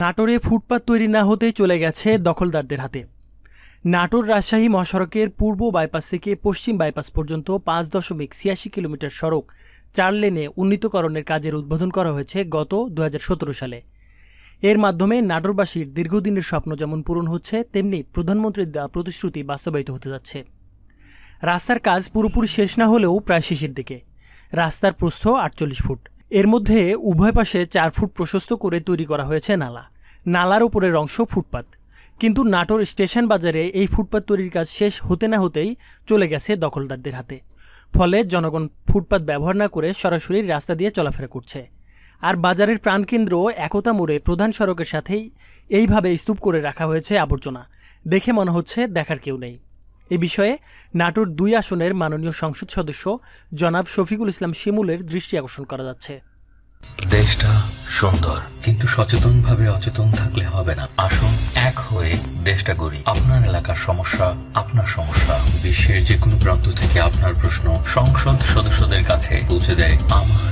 নাটোরে ফুটপাত তৈরি না হতে চলে গেছে দখলদারদের হাতে নাটোর রাজশাহী মহাসড়কের পূর্ব বাইপাস থেকে পশ্চিম বাইপাস পর্যন্ত পাঁচ দশমিক ছিয়াশি কিলোমিটার সড়ক চার লেনে উন্নীতকরণের কাজের উদ্বোধন করা হয়েছে গত দু সালে এর মাধ্যমে নাটোরবাসীর দীর্ঘদিনের স্বপ্ন যেমন পূরণ হচ্ছে তেমনি প্রধানমন্ত্রীর দেওয়া প্রতিশ্রুতি বাস্তবায়িত হতে যাচ্ছে রাস্তার কাজ পুরোপুরি শেষ না হলেও প্রায় শেষের দিকে রাস্তার প্রস্থ আটচল্লিশ ফুট এর মধ্যে উভয় পাশে চার ফুট প্রশস্ত করে তৈরি করা হয়েছে নালা নালার উপরের অংশ ফুটপাত কিন্তু নাটোর স্টেশন বাজারে এই ফুটপাত তৈরির কাজ শেষ হতে না হতেই চলে গেছে দখলদারদের হাতে ফলে জনগণ ফুটপাত ব্যবহার না করে সরাসরি রাস্তা দিয়ে চলাফেরা করছে আর বাজারের প্রাণকেন্দ্র একতা মোড়ে প্রধান সড়কের সাথেই এইভাবে স্তূপ করে রাখা হয়েছে আবর্জনা দেখে মনে হচ্ছে দেখার কেউ নেই এ বিষয়ে নাটোর দুই আসনের মাননীয় সংসদ সদস্য জনাব শফিকুল ইসলাম শিমুলের দৃষ্টি আকর্ষণ করা যাচ্ছে দেশটা সুন্দর কিন্তু সচেতনভাবে অচেতন থাকলে হবে না আসুন এক হয়ে দেশটা গড়ি আপনার এলাকার সমস্যা আপনার সমস্যা বিশ্বের যে কোনো প্রান্ত থেকে আপনার প্রশ্ন সংসদ সদস্যদের কাছে পৌঁছে দেয় আমার